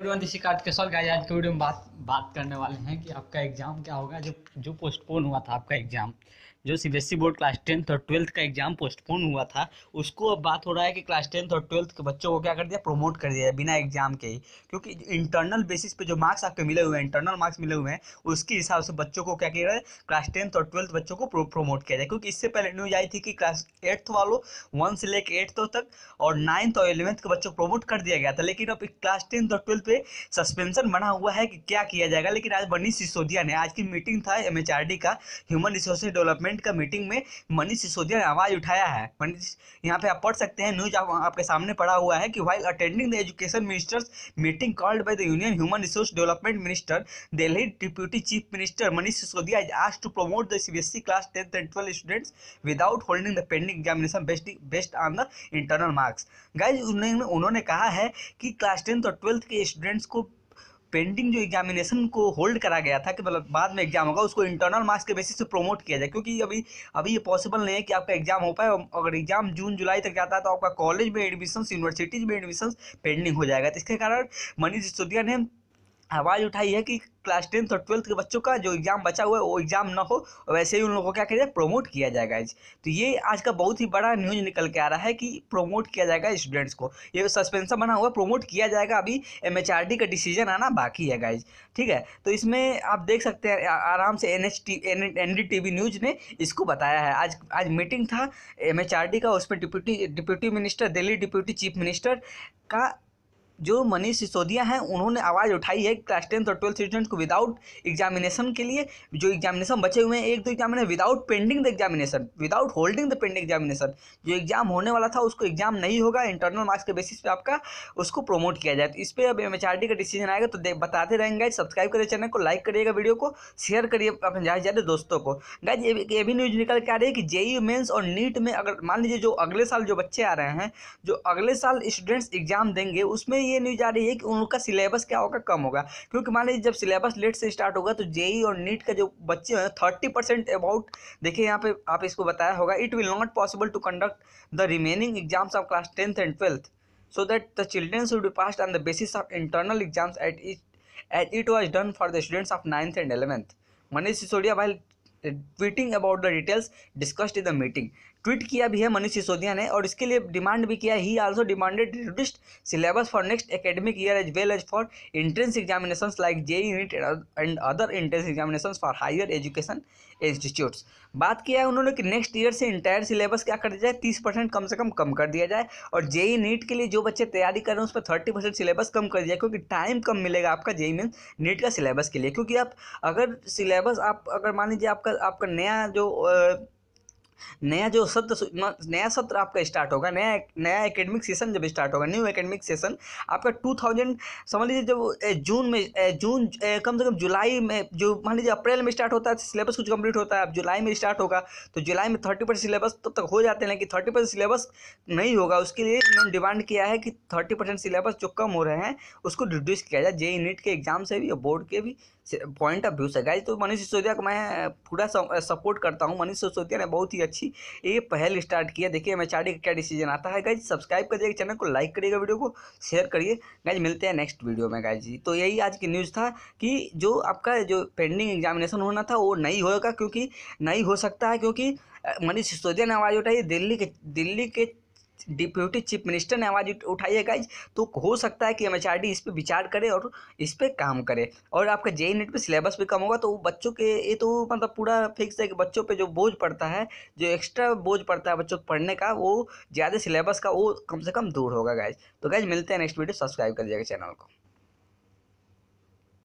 everyone this card के solve आज के वीडियो में बात बात करने वाले हैं कि आपका एग्ज़ाम क्या होगा जो जो पोस्टपोन हुआ था आपका एग्ज़ाम जो सी बोर्ड क्लास टेंथ और ट्वेल्थ का एग्ज़ाम पोस्टपोन हुआ था उसको अब बात हो रहा है कि क्लास टेंथ और ट्वेल्थ के बच्चों को क्या कर दिया प्रमोट कर दिया बिना एग्ज़ाम के ही क्योंकि इंटरनल बेसिस पे जो मार्क्स आपके मिले हुए हैं इंटरनल मार्क्स मिले हुए हैं उसके हिसाब से बच्चों को क्या किया क्लास टेंथ और ट्वेल्थ बच्चों को प्रमोट किया जाए क्योंकि इससे पहले न्यूज आई थी कि क्लास एट्थ वालों वन से लेकर एट्थ तक और नाइन्थ और इलेवंथ के बच्चों को प्रमोट कर दिया गया था लेकिन अब क्लास टेंथ और ट्वेल्थ पे सस्पेंशन बना हुआ है कि क्या किया जाएगा लेकिन आज मनीष सिसोदिया ने आज की मीटिंग था एम का ह्यूमन रिसोर्स डेवलपमेंट का मीटिंग में मनीष सिसोदिया ने आवाज उठाया है मनीष यहाँ पे आप पढ़ सकते हैं न्यूज आपके सामने पड़ा हुआ है कि while attending the education ministers meeting called by the union human resource development minister Delhi deputy chief minister Manish Sisodia is आज to promote the CBSE class tenth and twelfth students without holding the pending examination based based on the internal marks guys उन्होंने कहा है कि class tenth और twelfth के students को pending जो examination को होल्ड करा गया था कि मतलब बाद में एग्जाम होगा उसको इंटरनल मार्क्स के बेसिस से प्रोमोट किया जाए क्योंकि अभी अभी ये पॉसिबल नहीं है कि आपका एग्जाम हो पाए अगर एग्जाम जून जुलाई तक जाता है तो आपका कॉलेज में एडमिशन यूनिवर्सिटीज में एडमिशन पेंडिंग हो जाएगा तो इसके कारण मनीष सिसोदिया ने आवाज़ उठाई है कि क्लास टेंथ और ट्वेल्थ के बच्चों का जो एग्ज़ाम बचा हुआ है वो एग्ज़ाम ना हो वैसे ही उन लोगों को क्या किया जाए प्रोमोट किया जाएगा इस तो ये आज का बहुत ही बड़ा न्यूज निकल के आ रहा है कि प्रोमोट किया जाएगा स्टूडेंट्स को ये सस्पेंसन बना हुआ प्रोमोट किया जाएगा अभी एम का डिसीजन आना बाकी है गाइज ठीक है तो इसमें आप देख सकते हैं आराम से N H T N news ने इसको बताया है आज आज मीटिंग था एम का उसमें deputy deputy minister Delhi deputy chief minister का जो मनीष सिसोदिया हैं उन्होंने आवाज़ उठाई है क्लास टेंथ और ट्वेल्थ स्टूडेंट को विदाउट एग्जामिनेशन के लिए जो एग्जामिनेशन बचे हुए हैं एक दो exam without pending the examination without holding the pending examination जो एग्जाम होने वाला था उसको एग्जाम नहीं होगा इंटरनल मार्क्स के बेसिस पे आपका उसको प्रमोट किया जाए तो इस पर अब एम का डिसीजन आएगा तो बताते रहेंगे सब्सक्राइब करिए चैनल को लाइक करिएगा वीडियो को शेयर करिए अपने ज़्यादा से ज़्यादा दोस्तों को गाइज ये, भी न्यूज निकल के आ रही है कि जेई मेन्स e और नीट में अगर मान लीजिए जो अगले साल जो बच्चे आ रहे हैं जो अगले साल स्टूडेंट्स एग्जाम देंगे उसमें ये न्यूज आ रही है कि उनका सिलेबस क्या होगा कम होगा क्योंकि मान लीजिए जब सिलेबस लेट से स्टार्ट होगा तो जेई e और नीट का जो बच्चे हैं थर्टी परसेंट अबाउट देखिए यहाँ पे आप इसको बताया होगा it will not possible to conduct the remaining exams of class tenth and twelfth so that the children should be pass on the basis of internal exams at at it was done for the students of ninth and eleventh Manish Sisodia भाई tweeting about the details discussed in the meeting tweet किया भी है मनीष सिसोदिया ने और इसके लिए demand भी किया he also demanded reduced syllabus for next academic year as well as for entrance examination like J unit and other entrance examinations for higher education institutes बात किया है उन्होंने कि नेक्स्ट ईयर से इंटायर सिलेबस क्या कर दिया जाए तीस परसेंट कम से कम कम कर दिया जाए और जेई नीट e के लिए जो बच्चे तैयारी कर रहे हैं उस पर थर्टी परसेंट सिलेबस कम कर दिया क्योंकि टाइम कम मिलेगा आपका जेई मीन नीट का सिलेबस के लिए क्योंकि आप अगर सिलेबस आप अगर मान लीजिए आपका आपका नया जो नया जो सत्र नया सत्र आपका स्टार्ट होगा नया नया एकेडमिक सेशन जब स्टार्ट होगा न्यू एकेडमिक सेशन आपका टू थाउजेंड समझ लीजिए जब जून में जून कम से कम जुलाई में जो मान लीजिए अप्रैल में स्टार्ट होता है सिलेबस कुछ कंप्लीट होता है अब जुलाई में स्टार्ट होगा तो जुलाई में थर्टी परसेंट सिलेबस तब तक हो जाते हैं लेकिन थर्टी परसेंट सिलेबस नहीं होगा उसके लिए इन्होंने डिमांड किया है कि थर्टी परसेंट सिलेबस जो कम हो रहे हैं उसको रिड्यूस किया जाए जेई नीट के एग्जाम से भी और बोर्ड के भी पॉइंट ऑफ व्यू से गाइज तो मनीष सिसोदिया को मैं पूरा सपोर्ट करता हूँ मनीष सिसोदिया ने बहुत ही अच्छी ये पहल स्टार्ट किया देखिए एम एच आर डी का क्या डिसीजन आता है गाइज सब्सक्राइब करिएगा चैनल को लाइक करिएगा वीडियो को शेयर करिए गाइज मिलते हैं नेक्स्ट वीडियो में गाइज जी तो यही आज की न्यूज़ था कि जो आपका जो पेंडिंग एग्जामिनेशन होना था वो नहीं होगा क्योंकि नहीं हो सकता है क्योंकि मनीष सिसोदिया ने आवाज़ उठाई दिल्ली के दिल्ली के डिप्यूटी चीफ मिनिस्टर ने आवाज़ उठाई है गाइज तो हो सकता है कि एम इस पर विचार करे और इस पर काम करे और आपका जे नेट पर सिलेबस भी कम होगा तो बच्चों के ये तो मतलब पूरा फिक्स है कि बच्चों पर जो बोझ पड़ता है जो एक्स्ट्रा बोझ पड़ता है बच्चों को पढ़ने का वो ज़्यादा सिलेबस का वो कम से कम दूर होगा गाइज तो गाइज मिलते हैं नेक्स्ट वीडियो सब्सक्राइब कर दिएगा चैनल को